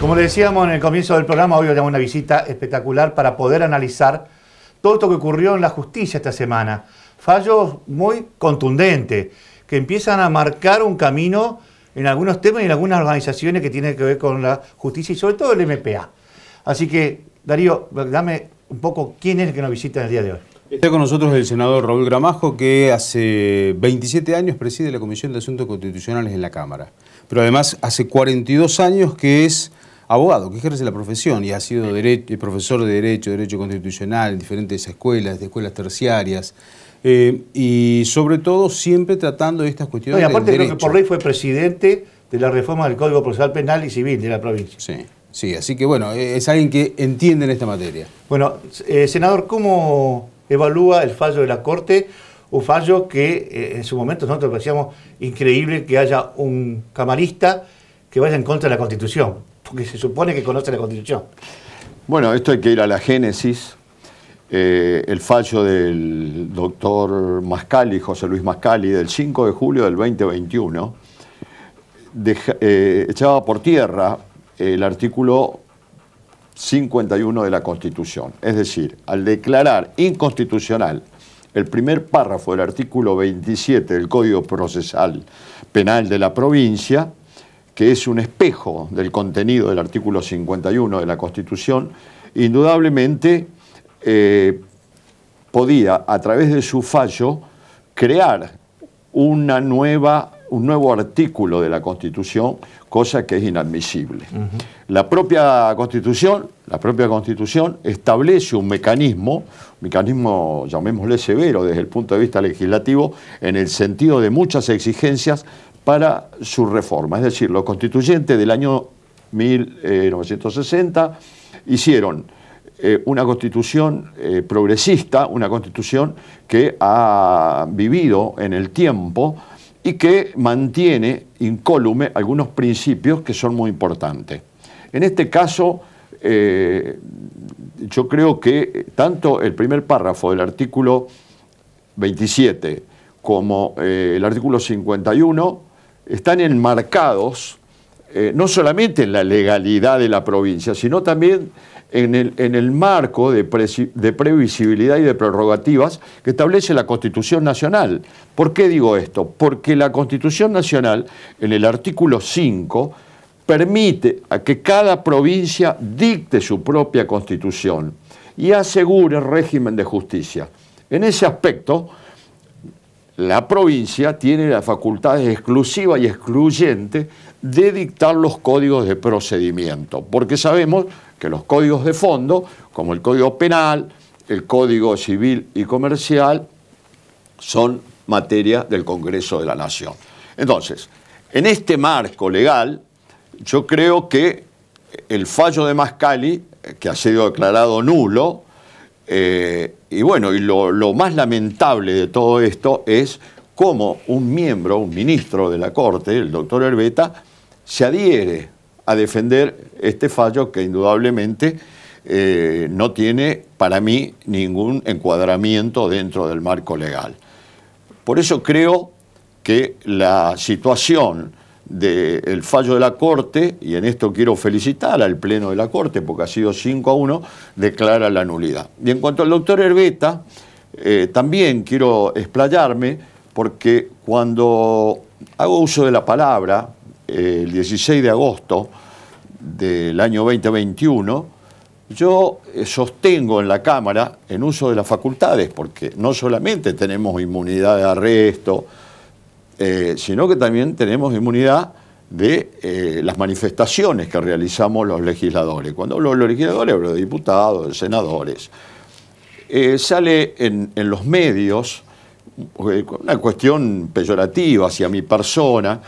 Como le decíamos en el comienzo del programa, hoy tenemos una visita espectacular para poder analizar todo esto que ocurrió en la justicia esta semana. Fallos muy contundentes que empiezan a marcar un camino en algunos temas y en algunas organizaciones que tienen que ver con la justicia y sobre todo el MPA. Así que, Darío, dame un poco quién es el que nos visita en el día de hoy. Está con nosotros el senador Raúl Gramajo, que hace 27 años preside la Comisión de Asuntos Constitucionales en la Cámara. Pero además hace 42 años que es abogado, que ejerce la profesión y ha sido eh, profesor de Derecho, Derecho Constitucional, en diferentes escuelas, de escuelas terciarias, eh, y sobre todo siempre tratando de estas cuestiones. y aparte creo que por ley fue presidente de la reforma del Código Procesal Penal y Civil de la provincia. Sí, sí, así que bueno, eh, es alguien que entiende en esta materia. Bueno, senador, ¿cómo evalúa el fallo de la Corte? Un fallo que en su momento nosotros parecíamos increíble que haya un camarista que vaya en contra de la Constitución porque se supone que conoce la Constitución. Bueno, esto hay que ir a la génesis. Eh, el fallo del doctor Mascali, José Luis Mascali, del 5 de julio del 2021, eh, echaba por tierra el artículo 51 de la Constitución. Es decir, al declarar inconstitucional el primer párrafo del artículo 27 del Código Procesal Penal de la provincia, que es un espejo del contenido del artículo 51 de la Constitución, indudablemente eh, podía, a través de su fallo, crear una nueva, un nuevo artículo de la Constitución, cosa que es inadmisible. La propia Constitución, la propia Constitución establece un mecanismo, mecanismo llamémosle severo desde el punto de vista legislativo, en el sentido de muchas exigencias para su reforma. Es decir, los constituyentes del año 1960 eh, hicieron eh, una constitución eh, progresista, una constitución que ha vivido en el tiempo y que mantiene incólume algunos principios que son muy importantes. En este caso, yo creo que tanto el primer párrafo del artículo 27 como el artículo 51 están enmarcados eh, no solamente en la legalidad de la provincia, sino también en el, marco de, previsibilidad y de prerrogativas que establece la Constitución Nacional. ¿Por qué digo esto? Porque la Constitución Nacional, en el artículo 5, permite a que cada provincia dicte su propia constitución y asegure régimen de justicia. En ese aspecto, la provincia tiene la facultad exclusiva y excluyente de dictar los códigos de procedimiento, porque sabemos que los códigos de fondo, como el Código Penal, el Código Civil y Comercial, son materia del Congreso de la Nación. Entonces, en este marco legal, yo creo que el fallo de Mascali, que ha sido declarado nulo, eh, y bueno, y lo, más lamentable de todo esto es cómo un miembro, un ministro de la Corte, el doctor Herbeta, se adhiere a defender este fallo que indudablemente eh, no tiene para mí ningún encuadramiento dentro del marco legal. Por eso creo que la situación del fallo de la Corte, y en esto quiero felicitar al Pleno de la Corte, porque ha sido 5 a 1, declara la nulidad. Y en cuanto al doctor Herbeta, eh, también quiero explayarme, porque cuando hago uso de la palabra, eh, el 16 de agosto del año 2021, yo eh, sostengo en la Cámara, en uso de las facultades, porque no solamente tenemos inmunidad de arresto, eh, sino que también tenemos inmunidad de eh, las manifestaciones que realizamos los legisladores. Cuando hablo de los legisladores, hablo de diputados, de senadores. Eh, sale en, en, los medios una cuestión peyorativa hacia mi persona,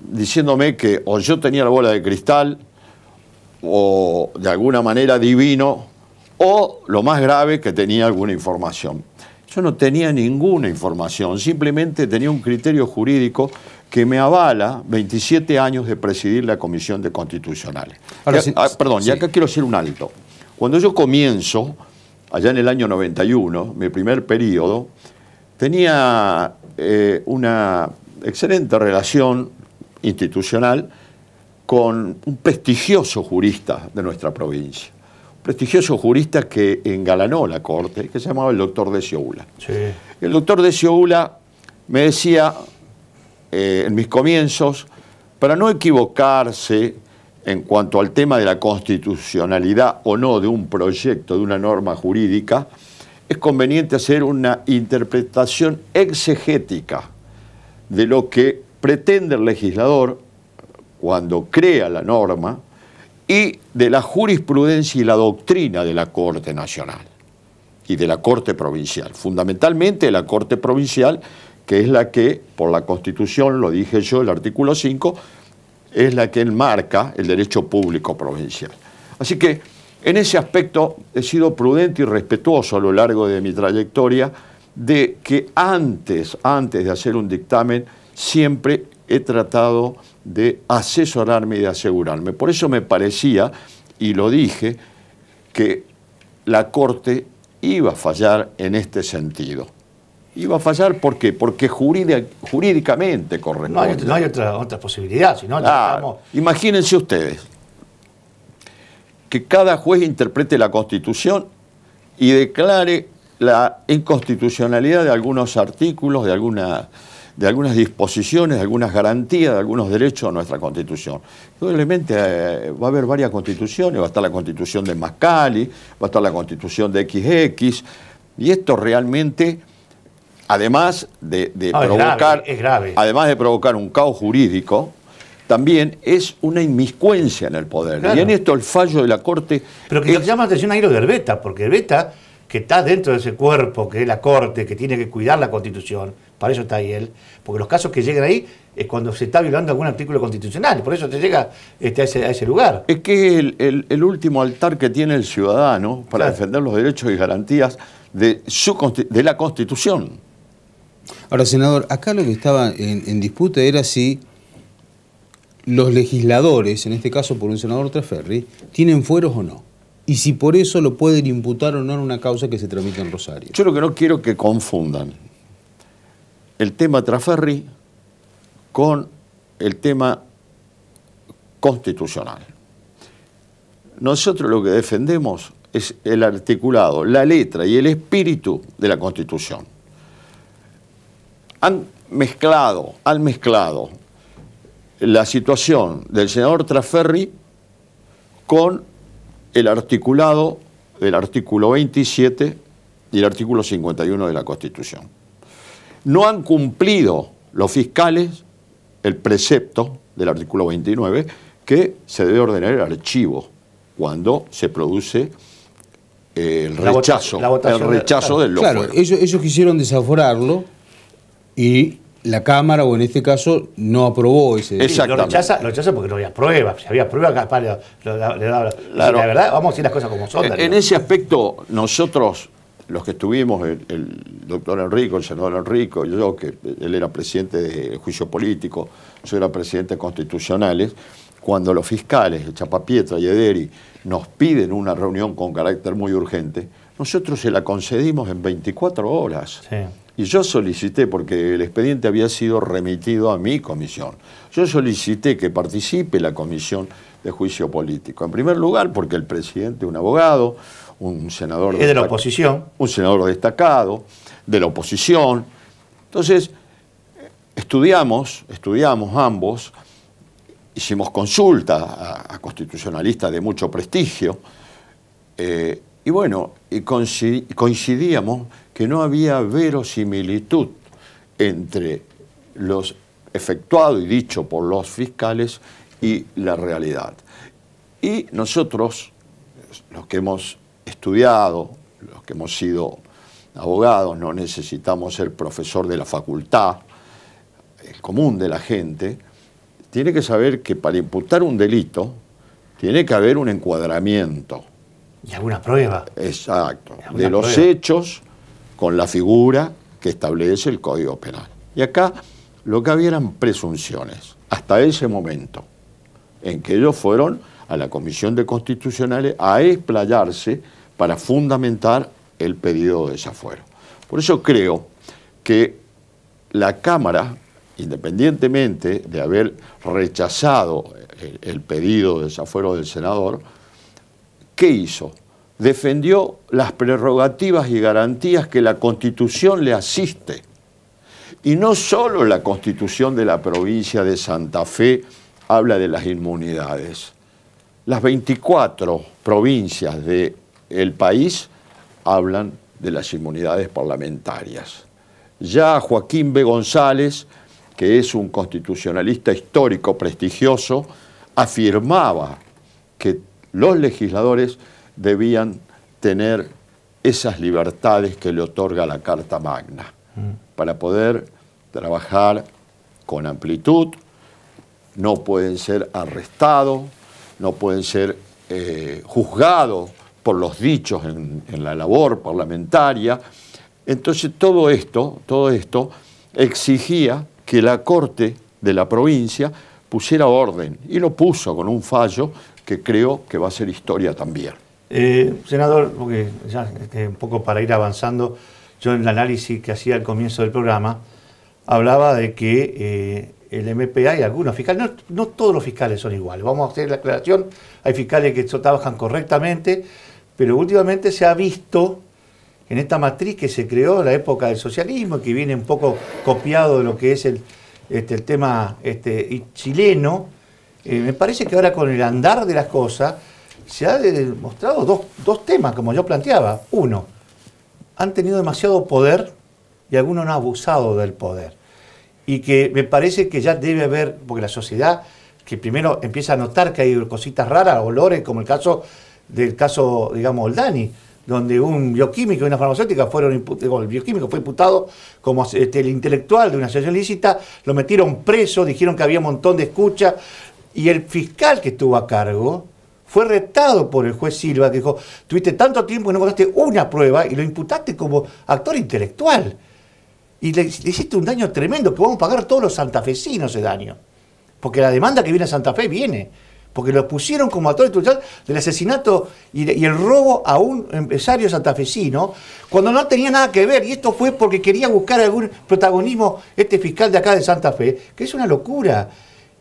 diciéndome que o yo tenía la bola de cristal, o de alguna manera divino, o lo más grave, que tenía alguna información. Yo no tenía ninguna información, simplemente tenía un criterio jurídico que me avala 27 años de presidir la Comisión de Constitucionales. Ah, perdón, y acá quiero hacer un alto. Cuando yo comienzo, allá en el año 91, mi primer periodo, tenía eh, una excelente relación institucional con un prestigioso jurista de nuestra provincia prestigioso jurista que engalanó la corte, que se llamaba el doctor de El doctor de me decía eh, en mis comienzos, para no equivocarse en cuanto al tema de la constitucionalidad o no de un proyecto, de una norma jurídica, es conveniente hacer una interpretación exegética de lo que pretende el legislador cuando crea la norma y de la jurisprudencia y la doctrina de la Corte Nacional y de la Corte Provincial, fundamentalmente la Corte Provincial, que es la que, por la Constitución, lo dije yo, el artículo 5, es la que enmarca el derecho público provincial. Así que en ese aspecto he sido prudente y respetuoso a lo largo de mi trayectoria de que antes, antes de hacer un dictamen, siempre he tratado de asesorarme y de asegurarme. Por eso me parecía, y lo dije, que la Corte iba a fallar en este sentido. Iba a fallar ¿por porque jurídicamente corresponde. No hay, otra, posibilidad, sino Imagínense ustedes que cada juez interprete la Constitución y declare la inconstitucionalidad de algunos artículos, de alguna de algunas disposiciones, de algunas garantías, de algunos derechos a nuestra constitución. Probablemente eh, va a haber varias constituciones, va a estar la constitución de Mascali, va a estar la constitución de XX, y esto realmente, además de, ah, provocar, es grave, además de provocar un caos jurídico, también es una inmiscuencia en el poder. Y en esto el fallo de la Corte. Pero que nos llama atención a lo de Herbeta, porque Herbeta, que está dentro de ese cuerpo que es la Corte, que tiene que cuidar la constitución para eso está ahí él. Porque los casos que llegan ahí es cuando se está violando algún artículo constitucional. Por eso te llega este, a, ese, lugar. Es que es el, último altar que tiene el ciudadano para defender los derechos y garantías de, de la Constitución. Ahora, senador, acá lo que estaba en, disputa era si los legisladores, en este caso por un senador Treferri, tienen fueros o no. Y si por eso lo pueden imputar o no en una causa que se tramita en Rosario. Yo lo que no quiero que confundan el tema Traferri con el tema constitucional. Nosotros lo que defendemos es el articulado, la letra y el espíritu de la Constitución. Han mezclado, han mezclado la situación del senador Traferri con el articulado del artículo 27 y el artículo 51 de la Constitución no han cumplido los fiscales el precepto del artículo 29 que se debe ordenar el archivo cuando se produce eh, el rechazo, el rechazo del Claro, ellos, ellos quisieron desaforarlo y la Cámara, o en este caso, no aprobó ese rechazo. lo, rechaza, lo rechaza porque no había pruebas. Si había pruebas, capaz le daba. la verdad, vamos a decir las cosas como son. en ese aspecto, nosotros los que estuvimos, el, doctor Enrico, el senador Enrico, yo, que él era presidente de juicio político, yo era presidente de constitucionales, cuando los fiscales, Chapapietra y Ederi, nos piden una reunión con carácter muy urgente, nosotros se la concedimos en 24 horas. Y yo solicité, porque el expediente había sido remitido a mi comisión, yo solicité que participe la comisión de juicio político. En primer lugar, porque el presidente un abogado, un senador... de la oposición. Un senador destacado, de la oposición. Entonces, estudiamos, estudiamos ambos, hicimos consulta a, constitucionalistas de mucho prestigio, eh, y bueno, y coincidíamos que no había verosimilitud entre los efectuado y dicho por los fiscales y la realidad. Y nosotros, los que hemos estudiado, los que hemos sido abogados, no necesitamos ser profesor de la facultad, el común de la gente, tiene que saber que para imputar un delito tiene que haber un encuadramiento. Y alguna prueba. Exacto. de los hechos con la figura que establece el Código Penal. Y acá lo que había eran presunciones, hasta ese momento, en que ellos fueron a la Comisión de Constitucionales a explayarse para fundamentar el pedido de desafuero. Por eso creo que la Cámara, independientemente de haber rechazado el, pedido de desafuero del senador, ¿qué hizo? Defendió las prerrogativas y garantías que la Constitución le asiste. Y no solo la Constitución de la provincia de Santa Fe habla de las inmunidades. Las 24 provincias de el país hablan de las inmunidades parlamentarias. Ya Joaquín B. González, que es un constitucionalista histórico prestigioso, afirmaba que los legisladores debían tener esas libertades que le otorga la Carta Magna mm. para poder trabajar con amplitud, no pueden ser arrestados, no pueden ser eh, juzgados los dichos en, la labor parlamentaria. Entonces todo esto, todo esto exigía que la Corte de la provincia pusiera orden y lo puso con un fallo que creo que va a ser historia también. Eh, senador, porque ya este, un poco para ir avanzando, yo en el análisis que hacía al comienzo del programa hablaba de que eh, el MPA y algunos fiscales, no, no, todos los fiscales son iguales, vamos a hacer la aclaración, hay fiscales que trabajan correctamente pero últimamente se ha visto en esta matriz que se creó en la época del socialismo, que viene un poco copiado de lo que es el, este, el tema este, chileno, eh, me parece que ahora con el andar de las cosas se ha demostrado dos, dos temas, como yo planteaba. Uno, han tenido demasiado poder y algunos han abusado del poder. Y que me parece que ya debe haber, porque la sociedad que primero empieza a notar que hay cositas raras, olores, como el caso del caso, digamos, Oldani, donde un bioquímico y una farmacéutica fueron imputados, el bioquímico fue imputado como este, el intelectual de una asociación ilícita, lo metieron preso, dijeron que había un montón de escucha, y el fiscal que estuvo a cargo fue retado por el juez Silva, que dijo, tuviste tanto tiempo que no contaste una prueba y lo imputaste como actor intelectual. Y le, hiciste un daño tremendo que vamos a pagar todos los santafesinos ese daño. Porque la demanda que viene a Santa Fe viene porque lo pusieron como actor intelectual del asesinato y, el robo a un empresario santafesino, cuando no tenía nada que ver, y esto fue porque quería buscar algún protagonismo este fiscal de acá de Santa Fe, que es una locura.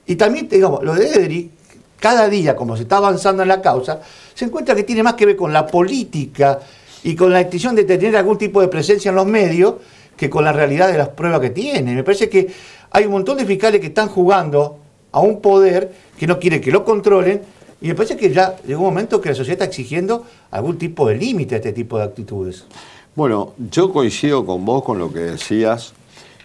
Y también, digamos, lo de Edri, cada día, como se está avanzando en la causa, se encuentra que tiene más que ver con la política y con la intención de tener algún tipo de presencia en los medios que con la realidad de las pruebas que tiene. Me parece que hay un montón de fiscales que están jugando a un poder que no quiere que lo controlen. Y me parece que ya llegó un momento que la sociedad está exigiendo algún tipo de límite a este tipo de actitudes. Bueno, yo coincido con vos con lo que decías,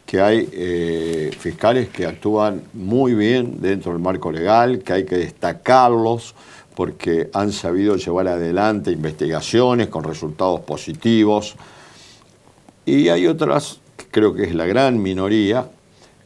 que hay eh, fiscales que actúan muy bien dentro del marco legal, que hay que destacarlos porque han sabido llevar adelante investigaciones con resultados positivos. Y hay otras, que creo que es la gran minoría,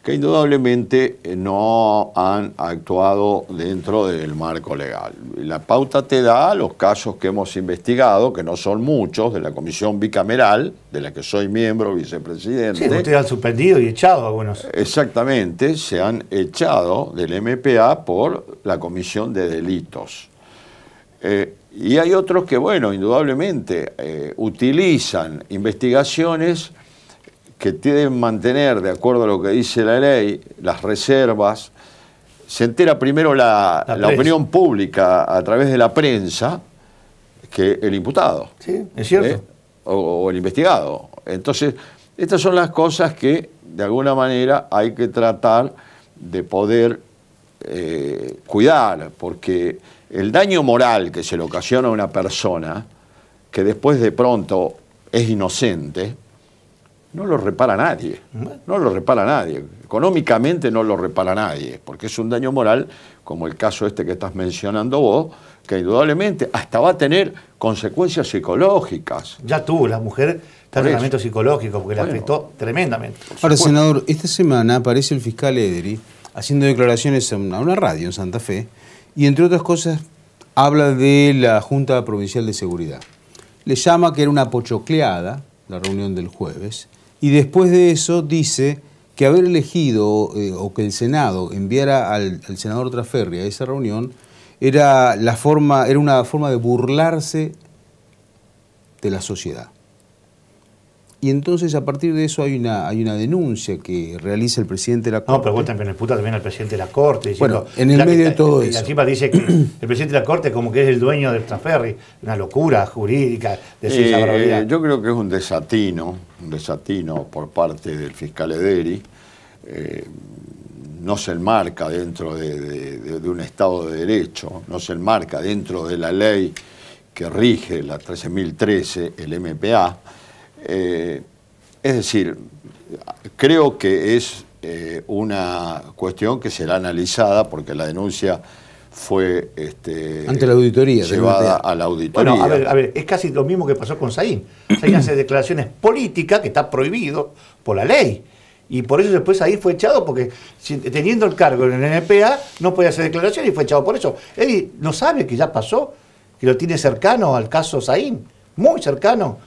que indudablemente eh, no han actuado dentro del marco legal. La pauta te da los casos que hemos investigado, que no son muchos, de la comisión bicameral, de la que soy miembro, vicepresidente. Sí, ustedes han suspendido y echado algunos. Exactamente, se han echado del MPA por la comisión de delitos. Eh, y hay otros que, bueno, indudablemente eh, utilizan investigaciones que deben mantener, de acuerdo a lo que dice la ley, las reservas, se entera primero la, opinión pública a través de la prensa que el imputado. Sí, es cierto. ¿eh? O, el investigado. Entonces, estas son las cosas que, de alguna manera, hay que tratar de poder eh, cuidar, porque el daño moral que se le ocasiona a una persona, que después de pronto es inocente, no lo repara nadie, no lo repara nadie, económicamente no lo repara nadie, porque es un daño moral como el caso este que estás mencionando vos, que indudablemente hasta va a tener consecuencias psicológicas. Ya tuvo la mujer tratamiento Por psicológico, porque la afectó tremendamente. Ahora, senador, esta semana aparece el fiscal Ederi haciendo declaraciones a una radio en Santa Fe y entre otras cosas habla de la Junta Provincial de Seguridad. Le llama que era una pochocleada la reunión del jueves y después de eso dice que haber elegido eh, o que el Senado enviara al, senador Traferri a esa reunión era, la forma, era una forma de burlarse de la sociedad. Y entonces a partir de eso hay una, hay una denuncia que realiza el presidente de la Corte. No, pero vos también puta también al presidente de la Corte. bueno, en el medio de todo eso. Encima dice que el presidente de la Corte como que es el dueño de Ferry. Una locura jurídica, de su eh, Yo creo que es un desatino, un desatino por parte del fiscal Ederi. Eh, no se enmarca dentro de, de un Estado de Derecho, no se enmarca dentro de la ley que rige la 13.013, el MPA eh, es decir, creo que es eh, una cuestión que será analizada porque la denuncia fue este, ante la auditoría llevada a la auditoría. a ver, es casi lo mismo que pasó con Saín. Saín hace declaraciones políticas que está prohibido por la ley. Y por eso después Saín fue echado, porque teniendo el cargo en el NPA no puede hacer declaraciones y fue echado por eso. Él no sabe que ya pasó, que lo tiene cercano al caso Saín, muy cercano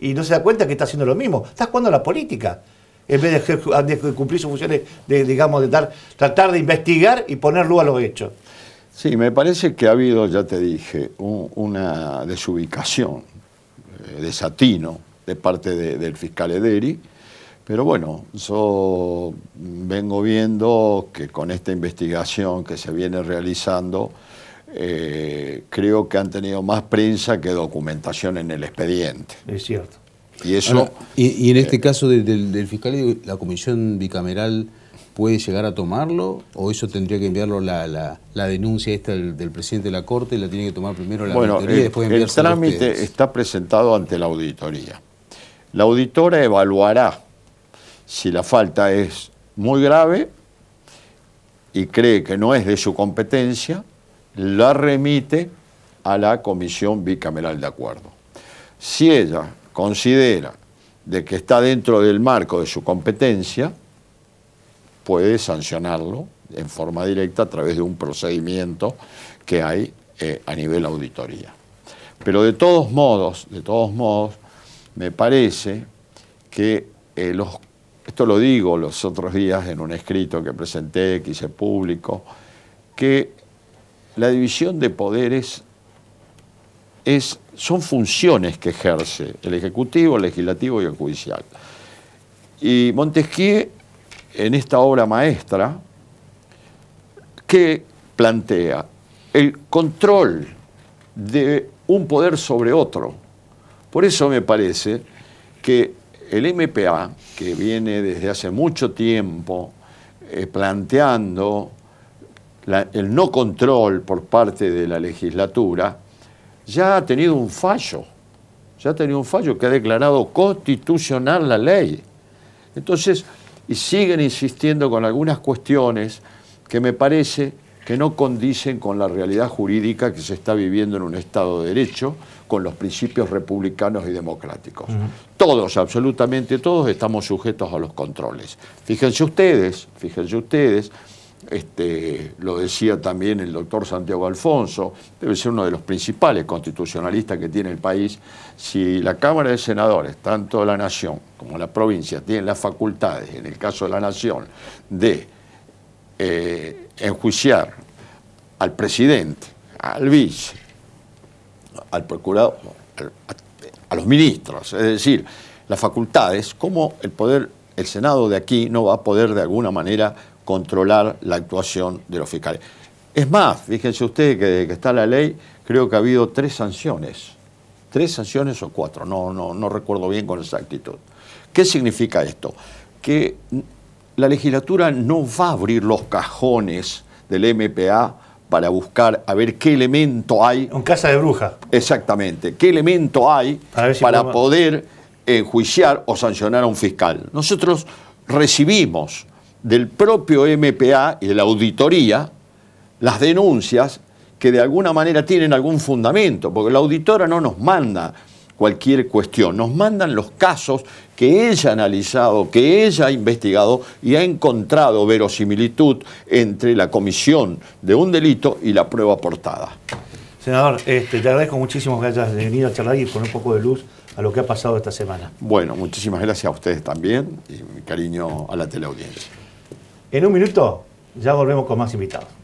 y no se da cuenta que está haciendo lo mismo. Está jugando la política. En vez de, cumplir sus funciones, de, digamos, de tratar de investigar y poner luz a los hechos. Sí, me parece que ha habido, ya te dije, una desubicación, eh, desatino de parte del fiscal Ederi. Pero bueno, yo vengo viendo que con esta investigación que se viene realizando, eh, creo que han tenido más prensa que documentación en el expediente. Es cierto. Y eso. y, en este eh, caso del fiscal, la comisión bicameral puede llegar a tomarlo o eso tendría que enviarlo la, denuncia esta del, presidente de la Corte y la tiene que tomar primero la bueno, auditoría El trámite está presentado ante la auditoría. La auditora evaluará si la falta es muy grave y cree que no es de su competencia, la remite a la Comisión Bicameral de Acuerdo. Si ella considera de que está dentro del marco de su competencia, puede sancionarlo en forma directa a través de un procedimiento que hay eh, a nivel auditoría. Pero de todos modos, de todos modos, me parece que eh, los, esto lo digo los otros días en un escrito que presenté, que hice público, que la división de poderes es, son funciones que ejerce el Ejecutivo, el Legislativo y el Judicial. Y Montesquieu, en esta obra maestra, que plantea el control de un poder sobre otro. Por eso me parece que el MPA, que viene desde hace mucho tiempo eh, planteando el no control por parte de la legislatura, ya ha tenido un fallo, ya ha tenido un fallo que ha declarado constitucional la ley. Entonces, y siguen insistiendo con algunas cuestiones que me parece que no condicen con la realidad jurídica que se está viviendo en un Estado de Derecho, con los principios republicanos y democráticos. Todos, absolutamente todos, estamos sujetos a los controles. Fíjense ustedes, fíjense ustedes, este, lo decía también el doctor Santiago Alfonso, debe ser uno de los principales constitucionalistas que tiene el país, si la Cámara de Senadores, tanto la Nación como la provincia, tienen las facultades, en el caso de la Nación, de eh, enjuiciar al presidente, al vice, al procurador, a, los ministros, es decir, las facultades, ¿cómo el poder, el Senado de aquí no va a poder de alguna manera controlar la actuación de los fiscales. Es más, fíjense ustedes que desde que está la ley, creo que ha habido tres sanciones. Tres sanciones o cuatro, no, no, no recuerdo bien con exactitud. ¿Qué significa esto? Que la legislatura no va a abrir los cajones del MPA para buscar a ver qué elemento hay. en casa de bruja. Exactamente. ¿Qué elemento hay para poder enjuiciar o sancionar a un fiscal? Nosotros recibimos del propio MPA y de la auditoría las denuncias que de alguna manera tienen algún fundamento, porque la auditora no nos manda cualquier cuestión, nos mandan los casos que ella ha analizado, que ella ha investigado y ha encontrado verosimilitud entre la comisión de un delito y la prueba aportada. Senador, este, te agradezco muchísimo que hayas venido a charlar y poner un poco de luz a lo que ha pasado esta semana. Bueno, muchísimas gracias a ustedes también y mi cariño a la teleaudiencia. En un minuto ya volvemos con más invitados.